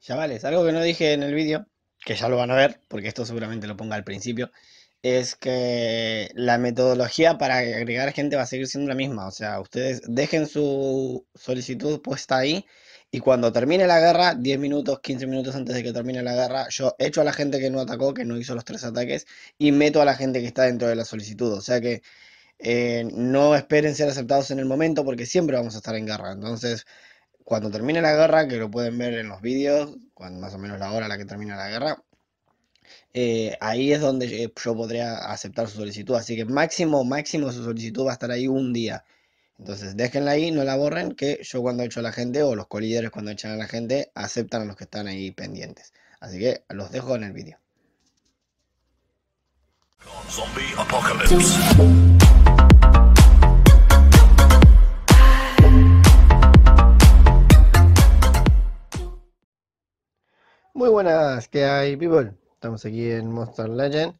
Chavales, algo que no dije en el vídeo, que ya lo van a ver, porque esto seguramente lo ponga al principio, es que la metodología para agregar gente va a seguir siendo la misma. O sea, ustedes dejen su solicitud puesta ahí y cuando termine la guerra, 10 minutos, 15 minutos antes de que termine la guerra, yo echo a la gente que no atacó, que no hizo los tres ataques, y meto a la gente que está dentro de la solicitud. O sea que eh, no esperen ser aceptados en el momento porque siempre vamos a estar en guerra. Entonces, cuando termine la guerra, que lo pueden ver en los vídeos, más o menos la hora a la que termina la guerra, eh, ahí es donde eh, yo podría aceptar su solicitud. Así que máximo, máximo su solicitud va a estar ahí un día. Entonces déjenla ahí, no la borren, que yo cuando echo a la gente o los colíderes cuando echan a la gente aceptan a los que están ahí pendientes. Así que los dejo en el vídeo. buenas, ¿qué hay, people? Estamos aquí en Monster Legend.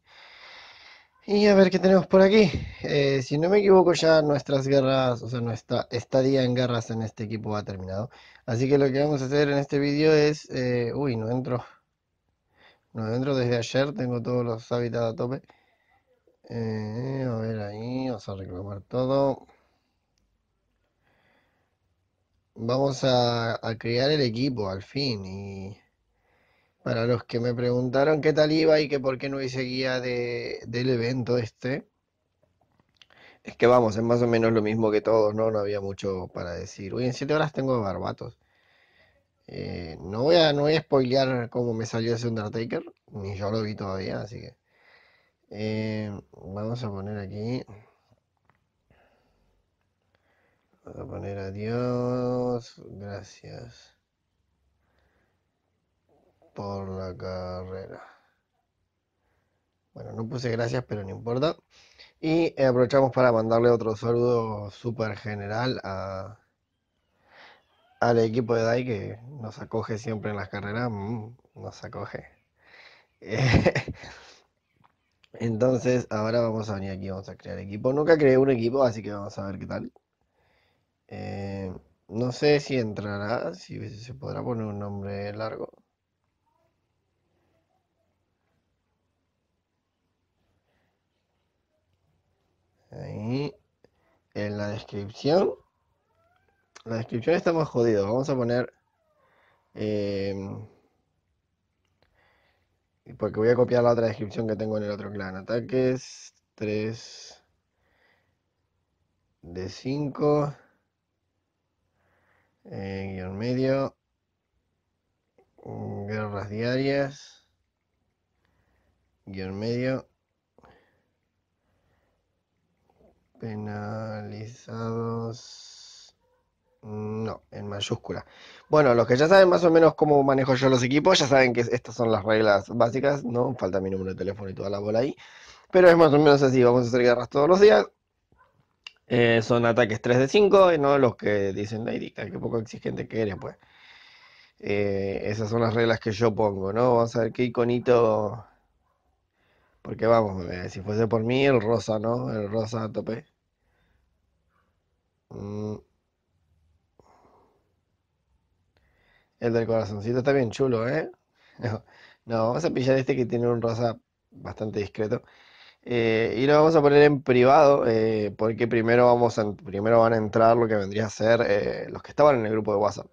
Y a ver qué tenemos por aquí. Eh, si no me equivoco, ya nuestras guerras, o sea, nuestra estadía en guerras en este equipo ha terminado. Así que lo que vamos a hacer en este vídeo es. Eh, uy, no entro. No entro desde ayer, tengo todos los hábitats a tope. Eh, a ver ahí, vamos a reclamar todo. Vamos a crear el equipo al fin y para los que me preguntaron qué tal iba y que por qué no hice guía del evento este, es que vamos, es más o menos lo mismo que todos, ¿no? No había mucho para decir. Uy, en 7 horas tengo barbatos. Eh, no, voy a, no spoilear cómo me salió ese Undertaker, ni yo lo vi todavía, así que. Eh, vamos a poner aquí. Vamos a poner adiós, gracias por la carrera. Bueno, no puse gracias, pero no importa. Y aprovechamos para mandarle otro saludo súper general a, al equipo de DAI que nos acoge siempre en las carreras. Mm, nos acoge. entonces, ahora vamos a venir aquí, vamos a crear equipo. Nunca creé un equipo, así que vamos a ver qué tal. Eh, no sé si entrará, si se podrá poner un nombre largo. en la descripción. la descripción está más jodidos. Vamos a poner... Eh, porque voy a copiar la otra descripción que tengo en el otro clan. Ataques 3 de 5. Eh, guión medio. Mm, guerras diarias. Guión medio. penalizados. No, en mayúscula. Bueno, los que ya saben más o menos cómo manejo yo los equipos, ya saben que estas son las reglas básicas, ¿no? Falta mi número de teléfono y toda la bola ahí. Pero es más o menos así, vamos a hacer guerras todos los días. Eh, son ataques 3 de 5, no los que dicen la que poco exigente que eres, pues. Eh, esas son las reglas que yo pongo, ¿no? Vamos a ver qué iconito porque vamos, eh, si fuese por mí, el rosa, ¿no? El rosa a tope. Mm. El del corazoncito está bien chulo, ¿eh? No, vamos a pillar este que tiene un rosa bastante discreto. Eh, y lo vamos a poner en privado, eh, porque primero, vamos primero van a entrar lo que vendría a ser los que estaban en el grupo de WhatsApp.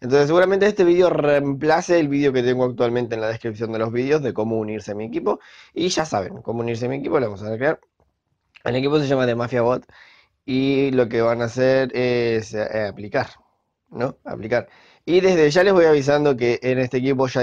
Entonces seguramente este vídeo reemplace el vídeo que tengo actualmente en la descripción de los vídeos de cómo unirse a mi equipo. Y ya saben, cómo unirse a mi equipo, lo vamos a crear. El equipo se llama The Mafia Bot y lo que van a hacer es eh, aplicar, ¿no? Aplicar. Y desde ya les voy avisando que en este equipo ya,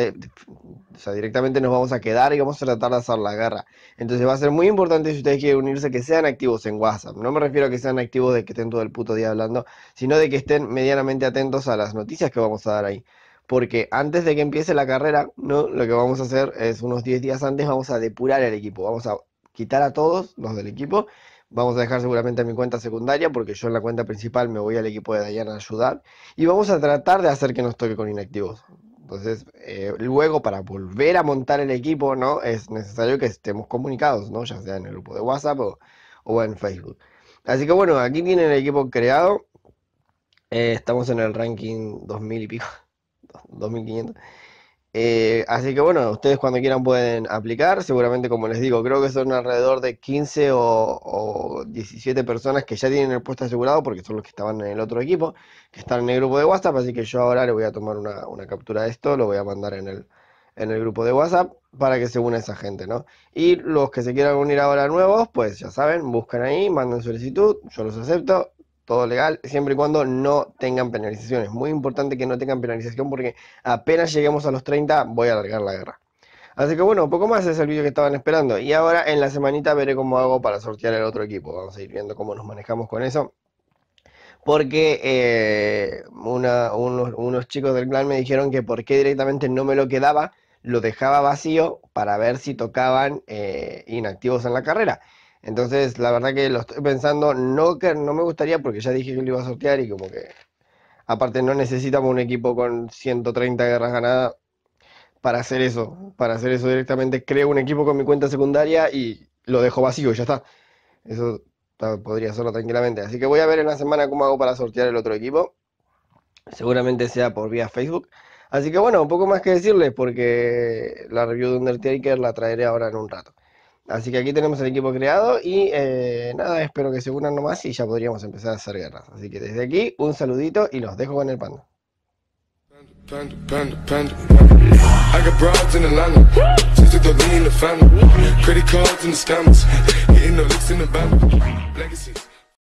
sea, directamente nos vamos a quedar y vamos a tratar de hacer la guerra. Entonces va a ser muy importante si ustedes quieren unirse que sean activos en WhatsApp. No me refiero a que sean activos de que estén todo el puto día hablando, sino de que estén medianamente atentos a las noticias que vamos a dar ahí. Porque antes de que empiece la carrera, ¿no? lo que vamos a hacer es unos 10 días antes vamos a depurar el equipo. Vamos a quitar a todos los del equipo Vamos a dejar seguramente mi cuenta secundaria porque yo en la cuenta principal me voy al equipo de Dayan a ayudar y vamos a tratar de hacer que nos toque con inactivos. Entonces, eh, luego para volver a montar el equipo, ¿no? Es necesario que estemos comunicados, ¿no? Ya sea en el grupo de WhatsApp o, en Facebook. Así que bueno, aquí tienen el equipo creado. Eh, estamos en el ranking 2000 y pico, 2500. Eh, así que bueno, ustedes cuando quieran pueden aplicar. Seguramente, como les digo, creo que son alrededor de 15 o, 17 personas que ya tienen el puesto asegurado porque son los que estaban en el otro equipo, que están en el grupo de WhatsApp. Así que yo ahora le voy a tomar una, captura de esto, lo voy a mandar en el, en el grupo de WhatsApp para que se una esa gente, ¿no? Y los que se quieran unir ahora nuevos, pues ya saben, buscan ahí, mandan solicitud, yo los acepto todo legal, siempre y cuando no tengan penalizaciones. Muy importante que no tengan penalización porque apenas lleguemos a los 30 voy a alargar la guerra. Así que bueno, un poco más es el vídeo que estaban esperando. Y ahora en la semanita veré cómo hago para sortear el otro equipo. Vamos a ir viendo cómo nos manejamos con eso. Porque eh, unos, chicos del clan me dijeron que por qué directamente no me lo quedaba, lo dejaba vacío para ver si tocaban eh, inactivos en la carrera. Entonces, la verdad que lo estoy pensando, no, que no me gustaría porque ya dije que lo iba a sortear y como que aparte no necesitamos un equipo con 130 guerras ganadas para hacer eso. Para hacer eso directamente creo un equipo con mi cuenta secundaria y lo dejo vacío, ya está. Eso podría hacerlo tranquilamente. Así que voy a ver en la semana cómo hago para sortear el otro equipo. Seguramente sea por vía Facebook. Así que bueno, un poco más que decirles porque la review de Undertaker la traeré ahora en un rato. Así que aquí tenemos el equipo creado y eh, nada, espero que se unan nomás y ya podríamos empezar a hacer guerras. Así que desde aquí, un saludito y los dejo con el pan.